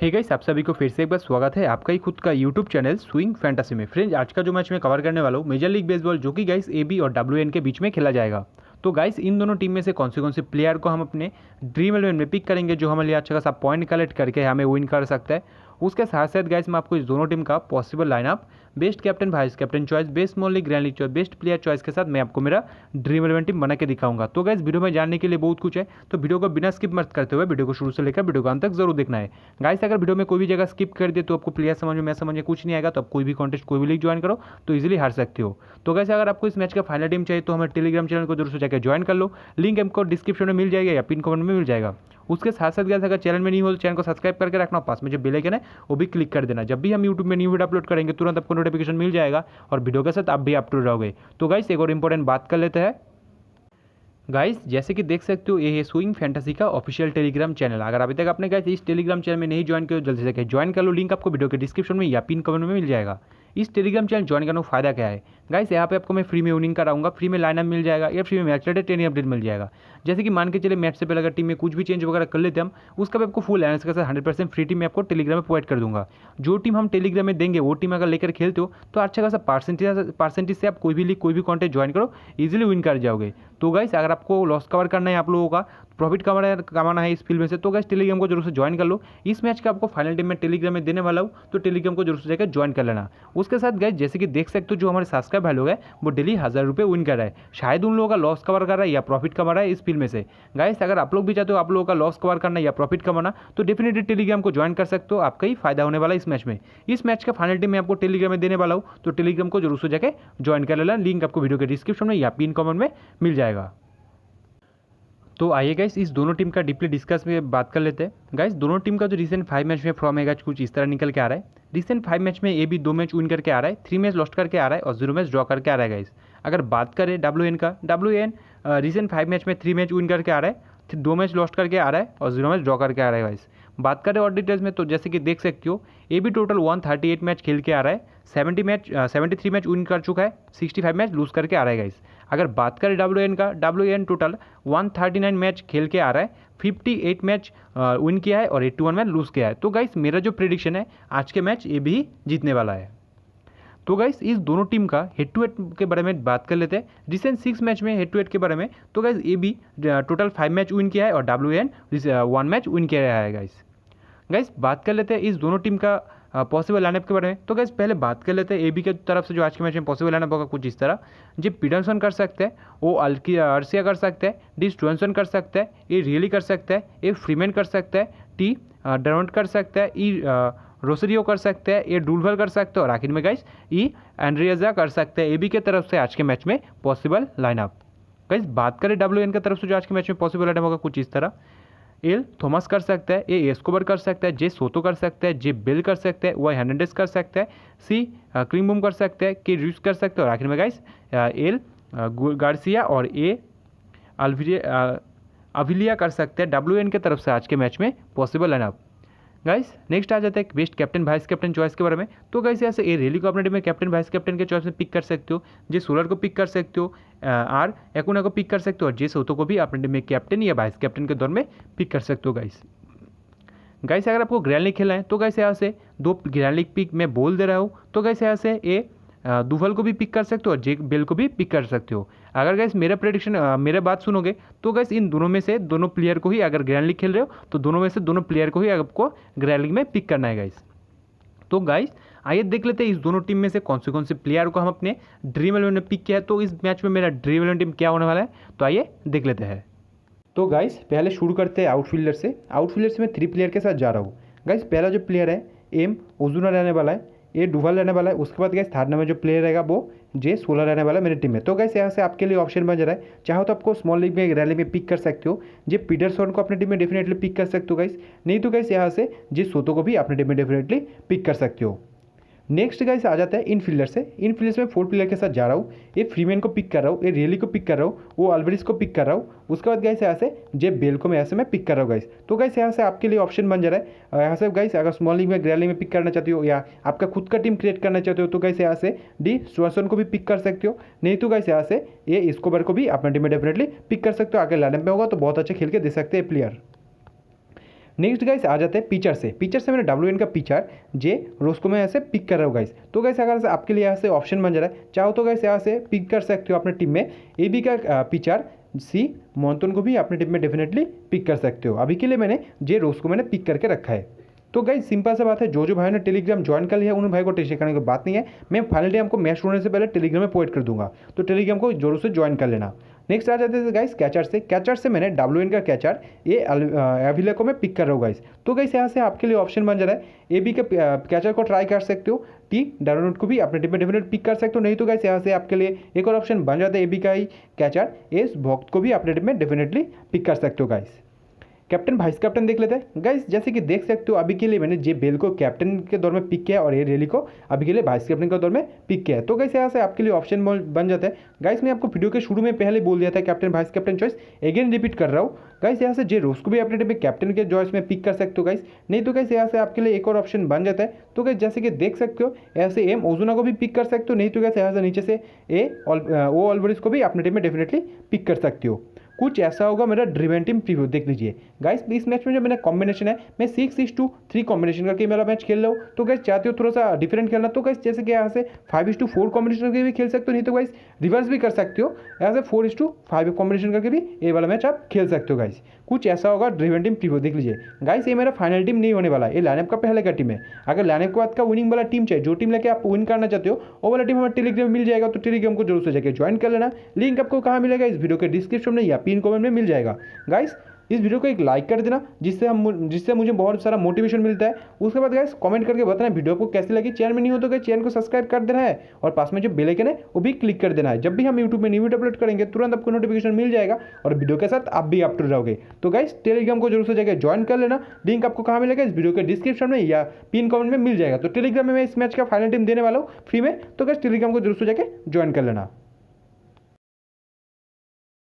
hey guys आप सभी को फिर से एक बार स्वागत है आपका ही खुद का यूट्यूब चैनल स्विंग फैंटेसी में फ्रेंड्स आज का जो मैच मैं कवर करने वाला हूँ मेजर लीग बेसबॉल जो कि गाइस ए बी और डब्ल्यू एन के बीच में खेला जाएगा तो गाइस इन दोनों टीम में से कौन से कौन से प्लेयर को हम अपने ड्रीम एलेवन में पिक करेंगे जो हमारे लिए अच्छा खासा पॉइंट कलेक्ट करके हमें विन कर सकता है उसके साथ साथ गाइस मैं आपको इस दोनों टीम का possible lineup best captain vice captain choice best मोली grand league choice best player choice के साथ मैं आपको मेरा ड्रीम इलेवन टीम बना के दिखाऊंगा तो गाइस वीडियो में जानने के लिए बहुत कुछ है तो वीडियो को बिना स्किप मत करते हुए वीडियो को शुरू से लेकर वीडियो को अंत तक जरूर देखना है गाइस अगर वीडियो में कोई भी जगह स्किप कर दे तो आपको प्लेयर समझ में मैं समझ में कुछ नहीं आएगा तो आप कोई भी कॉन्टेस्ट कोई भी लीग ज्वाइन करो तो इजिली हार सकते हो तो गाइस अगर आपको इस मैच का फाइनल टीम चाहिए तो हमें टेलीग्राम चैनल को जरूर से जाकर ज्वाइन कर लो लिंक हमको डिस्क्रिप्शन में मिल जाएगा या पिन कमेंट में मिल जाएगा उसके साथ साथ गैस अगर चैनल में नहीं हो तो चैनल को सब्सक्राइब करके रखना पास में जो बेलाइकन है वो भी क्लिक कर देना जब भी हम यूट्यूब में न्यू वीडियो अपलोड करेंगे तुरंत आपको नोटिफिकेशन मिल जाएगा और वीडियो के साथ आप भी अपलोड रहोगे तो गाइस एक और इंपॉर्टेंट बात कर लेते हैं गाइस जैसे कि देख सकते हो ये है स्विंग फैंटेसी का ऑफिशियल टेलीग्राम चैनल अगर अभी तक आपने गाइस इस टेलीग्राम चैनल में नहीं ज्वाइन किया जल्दी से ज्वाइन कर लो लिंक आपको वीडियो के डिस्क्रिप्शन में या पिन कमेंट में मिल जाएगा इस टेलीग्राम चैनल ज्वाइन करने का फायदा क्या है गाइस यहाँ पे आपको मैं फ्री में ओनिंग कराऊंगा फ्री में लाइनअप मिल जाएगा या फ्री में मैच रेटेड ट्रेनिंग अपडेट मिल जाएगा जैसे कि मान के चले मैच से पहले अगर टीम में कुछ भी चेंज वगैरह कर लेते हम उसका भी आपको फुल एनस के साथ हंड्रेड परसेंट फ्री टीम में आपको टेलीग्राम में प्रोवाइड कर दूंगा जो टीम हम टेलीग्राम में देंगे वो टीम अगर लेकर खेलते हो तो अच्छा खासा परसेंटेज परसेंटेज से आप कोई भी लीग कोई भी कॉन्टेट ज्वाइन करो ईजिली विन कर जाओगे तो गाइस अगर आपको लॉस कवर करना है आप लोगों का प्रॉफिट कमाना कमाना है इस फील्ड में से तो गाइस टेलीग्राम को जरूर से ज्वाइन कर लो इस मैच का आपको फाइनल टीम में टेलीग्राम में देने वाला हूँ तो टेलीग्राम को जरूर से जाकर ज्वाइन कर लेना उसके साथ गाइस जैसे कि देख सकते हो जो हमारे सब्सक्राइब का वैल्यू है वो डेली हज़ार रुपये विन कर रहा है शायद उन लोगों का लॉस कवर कर रहा है या प्रॉफिट कमा रहा है इस फील्ड में से गाइस अगर आप लोग भी चाहते हो आप लोगों का लॉस कवर करना या प्रॉफिट कमाना तो डेफिनेटली टेलीग्राम को ज्वाइन कर सकते हो आपका ही फायदा होने वाला इस मैच में इस मैच का फाइनल टीम मैं आपको टेलीग्राम में देने वाला हूँ तो टेलीग्राम को जरूर से जाकर ज्वाइन कर लेना लिंक आपको वीडियो के डिस्क्रिप्शन में या पिन कमेंट में मिल जाएगा तो आइए गाइस इस दोनों टीम का डीपली डिस्कस में बात कर लेते हैं गाइस दोनों टीम का जो रिसेंट फाइव मैच में फॉर्म है गाइस कुछ इस तरह निकल के आ रहा है रिसेंट फाइव मैच में ये भी दो मैच विन करके आ रहा है थ्री मैच लॉस्ट करके आ रहा है और जीरो मैच ड्रॉ करके आ रहा है गाइस अगर बात करें डब्ल्यू का डब्ल्यू रिसेंट फाइव मैच में थ्री मैच विन करके आ रहा है दो मैच लॉस्ट करके आ रहा है और जीरो मैच ड्रॉ करके आ रहा है गाइस बात करें और डिटेल्स में तो जैसे कि देख सकते हो ये भी टोटल 138 मैच खेल के आ रहा है 70 मैच 73 मैच विन कर चुका है 65 मैच लूज करके आ रहा है गाइस अगर बात करें डब्ल्यू का डब्ल्यू टोटल 139 मैच खेल के आ रहा है 58 मैच विन किया है और 81 मैच लूज किया है तो गाइस मेरा जो प्रिडिक्शन है आज के मैच ये भी जीतने वाला है तो गाइस इस दोनों टीम का हेड टू हेड के बारे में बात कर लेते हैं रिसेंट सिक्स मैच में हेड टू हेड के बारे में तो गाइस ए भी टोटल फाइव मैच विन किया है और W N one match win किया है गाइस गाइस बात कर लेते हैं इस दोनों टीम का पॉसिबल लाइनअप के बारे में तो गैस पहले बात कर लेते हैं ए बी के तरफ से जो आज के मैच में पॉसिबल लाइनअप होगा कुछ इस तरह जी पीडमसन कर सकते हैं वो अल्की अर्सिया कर सकते हैं डी स्टोनसन कर सकते हैं ए रियली कर सकते हैं ए फ्रीमैन कर सकते हैं टी डरोंट कर सकते हैं ई रोसरियो कर सकते हैं ये डुलभल कर सकते हैं और आखिर में गैस ई एंड्रियाजा कर सकते हैं ए बी के तरफ से आज के मैच में पॉसिबल लाइनअप गैस बात करें डब्ल्यू एन की तरफ से जो आज के मैच में पॉसिबल लाइनअप होगा कुछ इस तरह एल थॉमस कर सकता है ए एस्कोबर कर सकता है जे सोतो कर सकता है जे बिल कर सकता है वाई हैंडेस कर सकता है सी क्रीमबूम कर सकता है के रूस कर सकता है और आखिर में गाइस एल गार्सिया और ए अल्विरिया अविलिया कर सकते हैं डब्ल्यू एन के तरफ से आज के मैच में पॉसिबल लाइनअप गाइस नेक्स्ट आ जाता है एक best captain vice captain choice के बारे में तो गाइस यहाँ से ए रेली को अपने टीम में कैप्टन वाइस कैप्टन के चॉइस में पिक कर सकते हो जे सोलर को पिक कर सकते हो आर एकुना को पिक कर सकते हो और जे सोतो को भी अपने टीम में कैप्टन या वाइस कैप्टन के दौर में पिक कर सकते हो गाइस गाइस अगर आपको ग्रैंड लीग खेलना है तो गाइस यहाँ से दो ग्रैंड लीग पिक मैं बोल दे रहा हूँ तो गाइस यहाँ से ए दुफल को भी पिक कर सकते हो और जेक बेल को भी पिक कर सकते हो अगर गैस मेरा प्रडिक्शन मेरा बात सुनोगे तो गैस इन दोनों में से दोनों प्लेयर को ही अगर ग्रैंड लीग खेल रहे हो तो दोनों में से दोनों प्लेयर को ही आपको ग्रैंड लीग में पिक करना है गैस तो गाइस आइए देख लेते हैं इस दोनों टीम में से कौन से कौन से प्लेयर को हम अपने ड्रीम इलेवन में पिक किया है तो इस मैच में मेरा ड्रीम इलेवन टीम क्या होने वाला है तो आइए देख लेते हैं तो गाइस पहले शुरू करते हैं आउटफील्डर से आउटफील्डर से मैं थ्री प्लेयर के साथ जा रहा हूँ गाइस पहला जो प्लेयर है एम ओजुना रहने वाला है ये डुवल रहने वाला है उसके बाद गैस थर्ड नंबर जो प्लेयर रहेगा वो जे सोलह रहने वाला है मेरी टीम में तो गैस यहाँ से आपके लिए ऑप्शन बन जा रहा है चाहो तो आपको स्मॉल लीग में रैली में पिक कर सकते हो जे पीटरसन को अपने टीम में डेफिनेटली पिक कर सकते हो गैस नहीं तो गैस यहाँ से जे सोतो को भी अपने टीम में डेफिनेटली पिक कर सकते हो नेक्स्ट गाइस आ जाता है इन फील्डर से इन फील्डर में फोर प्लेयर के साथ जा रहा हूँ ये फ्रीमैन को पिक कर रहा हूँ ये रेली को पिक कर रहा हूँ वो अल्वरिस को पिक कर रहा हूँ उसके बाद गाइस यहाँ से जेब बेल को मैं यहाँ से मैं पिक कर रहा हूँ गाइस तो गाइस यहाँ से आपके लिए ऑप्शन बन जा रहा है यहाँ से गाइस अगर स्मॉल लीग में लीग में पिक करना चाहते हो या आपका खुद का टीम क्रिएट करना चाहते हो तो गाइस यहाँ से डी सुअर्सन को भी पिक कर सकते हो नहीं तो गाइस यहाँ से ये स्कोबर को भी अपना टीम में डेफिनेटली पिक कर सकते हो आगे लाइन में होगा तो बहुत अच्छे खेल के दे सकते हैं प्लेयर नेक्स्ट गाइस आ जाते हैं पिक्चर से पिक्चर से मैंने डब्ल्यू का पिक्चर जे और उसको मैं ऐसे पिक कर रहा हूँ गाइस तो गाइस अगर आपके लिए यहाँ से ऑप्शन बन जा रहा है चाहो तो गाइस यहाँ से पिक कर सकते हो अपने टीम में ए बी का पिक्चर सी मोहनतुन को भी अपने टीम में डेफिनेटली पिक कर सकते हो अभी के लिए मैंने जे रोज को मैंने पिक करके रखा है तो गई सिंपल सा बात है जो जो भाई ने टेलीग्राम ज्वाइन कर लिया है उन भाई को टेस्ट करने की बात नहीं है मैं फाइनल डे हमको मैच होने से पहले टेलीग्राम में पोइट कर दूंगा तो टेलीग्राम को जोरों से ज्वाइन कर लेना नेक्स्ट आ जाते थे गाइस कैचर से कैचर से मैंने डब्ल्यू का कैचर ये एविलेको में पिक कर रहा हूँ गाइस तो गाइस यहाँ से आपके लिए ऑप्शन बन जा रहा है ए बी के कैचर को ट्राई कर सकते हो टी डाउनलोड को भी अपने टीम में डेफिनेट पिक कर सकते हो नहीं तो गाइस यहाँ से आपके लिए एक और ऑप्शन बन जाता है ए बी का ही कैचर एस भक्त को भी अपने टीम में डेफिनेटली पिक कर सकते हो गाइस कैप्टन वाइस कैप्टन देख लेते हैं गाइस जैसे कि देख सकते हो अभी के लिए मैंने जे बेल को कैप्टन के दौर में पिक किया और ये रेली को अभी के लिए वाइस कैप्टन के दौर में पिक किया है तो गाइस यहाँ से आपके लिए ऑप्शन बन जाता है गाइस मैं आपको वीडियो के शुरू में पहले बोल दिया था captain vice captain choice again repeat कर रहा हूँ गाइस यहाँ से जे रोस को भी अपने टाइम में कैप्टन के चॉइस में पिक कर सकते हो गाइस नहीं तो गाइस यहाँ से आपके लिए एक और ऑप्शन बन जाता है तो गाइस जैसे कि देख सकते हो यहाँ से एम ओजुना को भी पिक कर सकते हो नहीं तो गाइस यहाँ से नीचे से ए ओ ऑलवरिज को भी अपने टाइम में डेफिनेटली पिक कर सकते हो कुछ ऐसा होगा मेरा ड्रिवेन टीम प्रीव्यू देख लीजिए गाइस इस मैच में जो मेरा कॉम्बिनेशन है मैं six is two three combination करके मेरा मैच खेल रहा हूँ तो गाइस चाहते हो थोड़ा सा डिफरेंट खेलना तो गाइस जैसे कि यहाँ से फाइव इस टू फोर कॉम्बिनेशन करके भी खेल सकते हो नहीं तो गाइस रिवर्स भी कर सकते हो यहाँ से फोर इस टू फाइव कॉम्बिनेशन करके भी ये वाला मैच आप खेल सकते हो गाइस कुछ ऐसा होगा ड्रिवेन टीम प्रीव्यू देख लीजिए गाइस ये मेरा फाइनल टीम नहीं होने वाला ये लाइनअप का पहले का टीम है अगर लाइनअप के बाद का विनिंग वाला टीम चाहिए जो टीम लेके आप विन करना चाहते हो वो वाला टीम हमारे टेलीग्राम मिल जाएगा तो टेलीग्राम को जरूर से जाकर ज्वाइन कर लेना लिंक आपको कहाँ मिलेगा इस वीडियो के डिस्क्रिप्शन में या पिन कमेंट में मिल जाएगा गाइस इस वीडियो को एक लाइक कर देना जिससे हम जिससे मुझे बहुत सारा मोटिवेशन मिलता है उसके बाद गाइस कमेंट करके बताना वीडियो को कैसी लगी चैनल में नहीं हो तो चैनल को सब्सक्राइब कर देना है और पास में जो बेल आइकन है वो भी क्लिक कर देना है जब भी हम यूट्यूब में न्यू वीडियो अपलोड करेंगे तुरंत आपको नोटिफिकेशन मिल जाएगा और वीडियो के साथ आप भी अप टू रहोगे तो गाइस टेलीग्राम को जरूर से जाकर ज्वाइन कर लेना लिंक आपको कहाँ मिलेगा इस वीडियो के डिस्क्रिप्शन में या पिन कॉमेंट में मिल जाएगा तो टेलीग्राम में इस मैच का फाइनल टीम देने वाला हूँ फ्री में तो गाइस टेलीग्राम को जरूर से जाकर ज्वाइन कर लेना